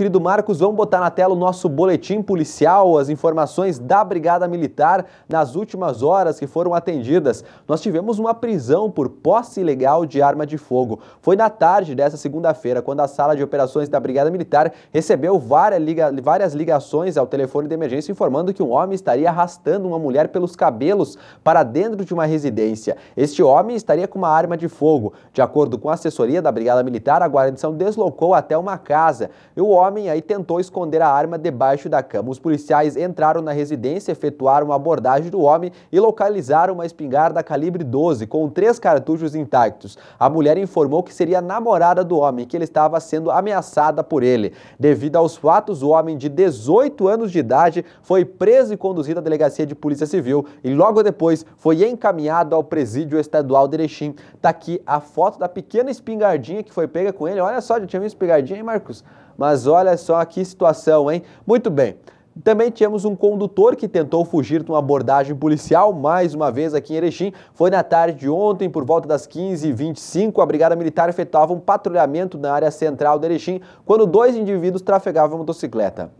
Querido Marcos, vamos botar na tela o nosso boletim policial, as informações da Brigada Militar nas últimas horas que foram atendidas. Nós tivemos uma prisão por posse ilegal de arma de fogo. Foi na tarde dessa segunda-feira, quando a sala de operações da Brigada Militar recebeu várias, várias ligações ao telefone de emergência informando que um homem estaria arrastando uma mulher pelos cabelos para dentro de uma residência. Este homem estaria com uma arma de fogo. De acordo com a assessoria da Brigada Militar, a guarnição deslocou até uma casa e o homem homem aí tentou esconder a arma debaixo da cama. Os policiais entraram na residência, efetuaram uma abordagem do homem e localizaram uma espingarda calibre 12 com três cartuchos intactos. A mulher informou que seria a namorada do homem, que ele estava sendo ameaçada por ele. Devido aos fatos, o homem de 18 anos de idade foi preso e conduzido à delegacia de polícia civil e logo depois foi encaminhado ao presídio estadual de Erechim. Tá aqui a foto da pequena espingardinha que foi pega com ele. Olha só, já tinha uma espingardinha, aí, Marcos? Mas olha olha só que situação, hein? Muito bem. Também tínhamos um condutor que tentou fugir de uma abordagem policial, mais uma vez aqui em Erechim. Foi na tarde de ontem, por volta das 15h25, a Brigada Militar efetuava um patrulhamento na área central de Erechim, quando dois indivíduos trafegavam a motocicleta.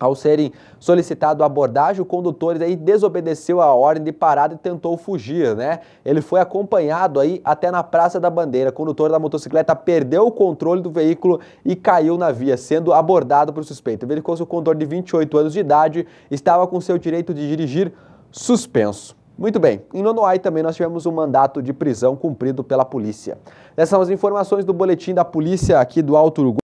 Ao serem solicitado abordagem, o condutor aí desobedeceu a ordem de parada e tentou fugir, né? Ele foi acompanhado aí até na Praça da Bandeira. O condutor da motocicleta perdeu o controle do veículo e caiu na via, sendo abordado por suspeito. Verificou se o condutor de 28 anos de idade estava com seu direito de dirigir suspenso. Muito bem, em Nonoai também nós tivemos um mandato de prisão cumprido pela polícia. Essas são as informações do boletim da polícia aqui do Alto Uruguai.